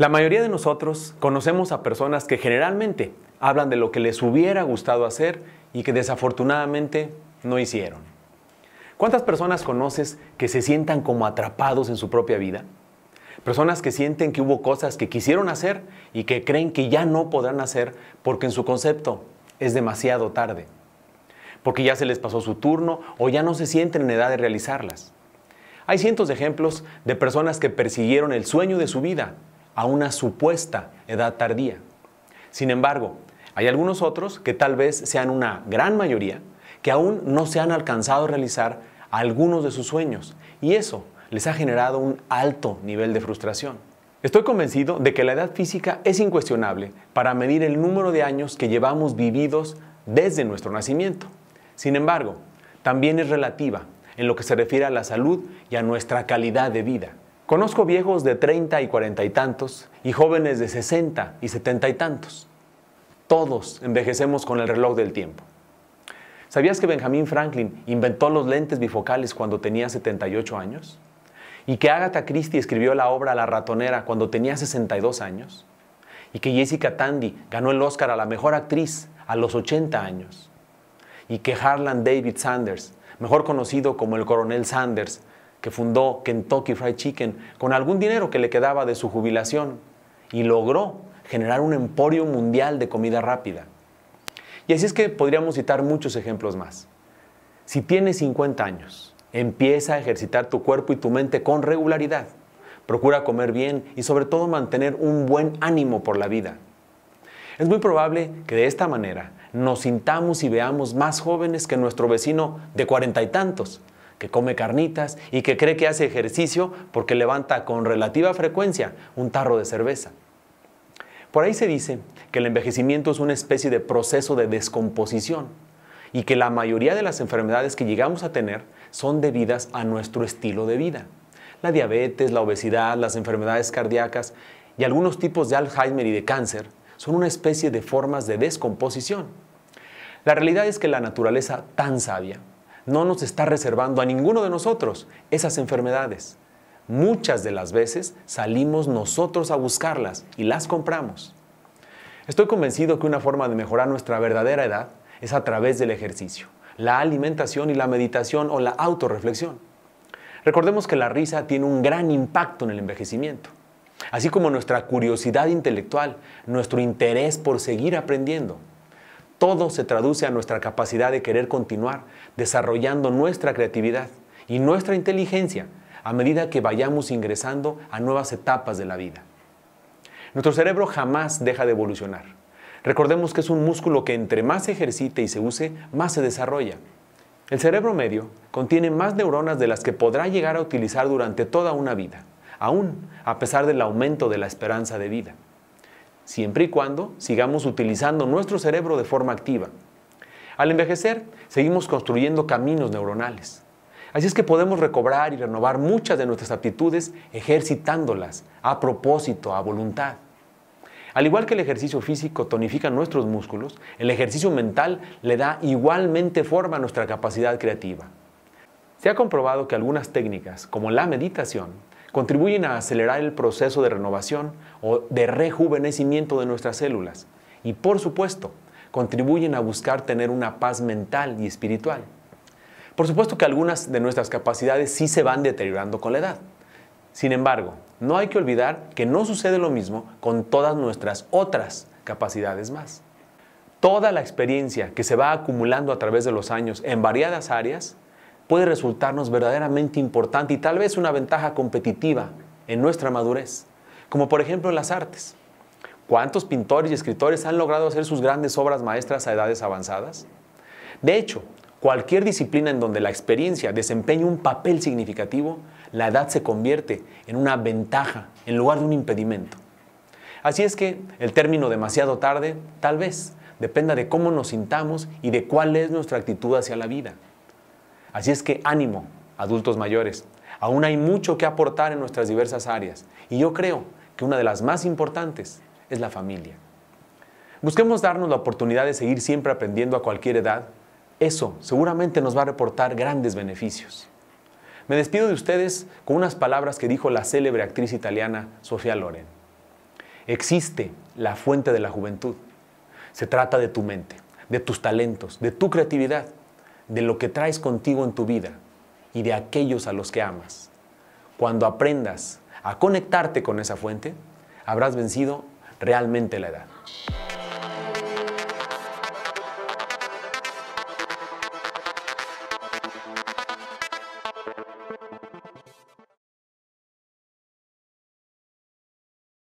La mayoría de nosotros conocemos a personas que generalmente hablan de lo que les hubiera gustado hacer y que desafortunadamente no hicieron. ¿Cuántas personas conoces que se sientan como atrapados en su propia vida? Personas que sienten que hubo cosas que quisieron hacer y que creen que ya no podrán hacer porque en su concepto es demasiado tarde. Porque ya se les pasó su turno o ya no se sienten en edad de realizarlas. Hay cientos de ejemplos de personas que persiguieron el sueño de su vida a una supuesta edad tardía. Sin embargo, hay algunos otros que tal vez sean una gran mayoría que aún no se han alcanzado a realizar algunos de sus sueños y eso les ha generado un alto nivel de frustración. Estoy convencido de que la edad física es incuestionable para medir el número de años que llevamos vividos desde nuestro nacimiento. Sin embargo, también es relativa en lo que se refiere a la salud y a nuestra calidad de vida. Conozco viejos de 30 y 40 y tantos y jóvenes de 60 y 70 y tantos. Todos envejecemos con el reloj del tiempo. ¿Sabías que Benjamin Franklin inventó los lentes bifocales cuando tenía 78 años? ¿Y que Agatha Christie escribió la obra La ratonera cuando tenía 62 años? ¿Y que Jessica Tandy ganó el Oscar a la mejor actriz a los 80 años? ¿Y que Harlan David Sanders, mejor conocido como el coronel Sanders, que fundó Kentucky Fried Chicken con algún dinero que le quedaba de su jubilación y logró generar un emporio mundial de comida rápida. Y así es que podríamos citar muchos ejemplos más. Si tienes 50 años, empieza a ejercitar tu cuerpo y tu mente con regularidad. Procura comer bien y sobre todo mantener un buen ánimo por la vida. Es muy probable que de esta manera nos sintamos y veamos más jóvenes que nuestro vecino de cuarenta y tantos, que come carnitas y que cree que hace ejercicio porque levanta con relativa frecuencia un tarro de cerveza. Por ahí se dice que el envejecimiento es una especie de proceso de descomposición y que la mayoría de las enfermedades que llegamos a tener son debidas a nuestro estilo de vida. La diabetes, la obesidad, las enfermedades cardíacas y algunos tipos de Alzheimer y de cáncer son una especie de formas de descomposición. La realidad es que la naturaleza tan sabia no nos está reservando a ninguno de nosotros esas enfermedades. Muchas de las veces salimos nosotros a buscarlas y las compramos. Estoy convencido que una forma de mejorar nuestra verdadera edad es a través del ejercicio, la alimentación y la meditación o la autorreflexión. Recordemos que la risa tiene un gran impacto en el envejecimiento, así como nuestra curiosidad intelectual, nuestro interés por seguir aprendiendo. Todo se traduce a nuestra capacidad de querer continuar desarrollando nuestra creatividad y nuestra inteligencia a medida que vayamos ingresando a nuevas etapas de la vida. Nuestro cerebro jamás deja de evolucionar. Recordemos que es un músculo que entre más se ejercite y se use, más se desarrolla. El cerebro medio contiene más neuronas de las que podrá llegar a utilizar durante toda una vida, aún a pesar del aumento de la esperanza de vida siempre y cuando sigamos utilizando nuestro cerebro de forma activa. Al envejecer, seguimos construyendo caminos neuronales. Así es que podemos recobrar y renovar muchas de nuestras aptitudes ejercitándolas a propósito, a voluntad. Al igual que el ejercicio físico tonifica nuestros músculos, el ejercicio mental le da igualmente forma a nuestra capacidad creativa. Se ha comprobado que algunas técnicas, como la meditación, contribuyen a acelerar el proceso de renovación o de rejuvenecimiento de nuestras células y por supuesto contribuyen a buscar tener una paz mental y espiritual. Por supuesto que algunas de nuestras capacidades sí se van deteriorando con la edad. Sin embargo, no hay que olvidar que no sucede lo mismo con todas nuestras otras capacidades más. Toda la experiencia que se va acumulando a través de los años en variadas áreas puede resultarnos verdaderamente importante y tal vez una ventaja competitiva en nuestra madurez, como por ejemplo en las artes. ¿Cuántos pintores y escritores han logrado hacer sus grandes obras maestras a edades avanzadas? De hecho, cualquier disciplina en donde la experiencia desempeñe un papel significativo, la edad se convierte en una ventaja en lugar de un impedimento. Así es que el término demasiado tarde, tal vez, dependa de cómo nos sintamos y de cuál es nuestra actitud hacia la vida. Así es que ánimo, adultos mayores. Aún hay mucho que aportar en nuestras diversas áreas. Y yo creo que una de las más importantes es la familia. Busquemos darnos la oportunidad de seguir siempre aprendiendo a cualquier edad. Eso seguramente nos va a reportar grandes beneficios. Me despido de ustedes con unas palabras que dijo la célebre actriz italiana Sofía Loren. Existe la fuente de la juventud. Se trata de tu mente, de tus talentos, de tu creatividad de lo que traes contigo en tu vida y de aquellos a los que amas. Cuando aprendas a conectarte con esa fuente, habrás vencido realmente la edad.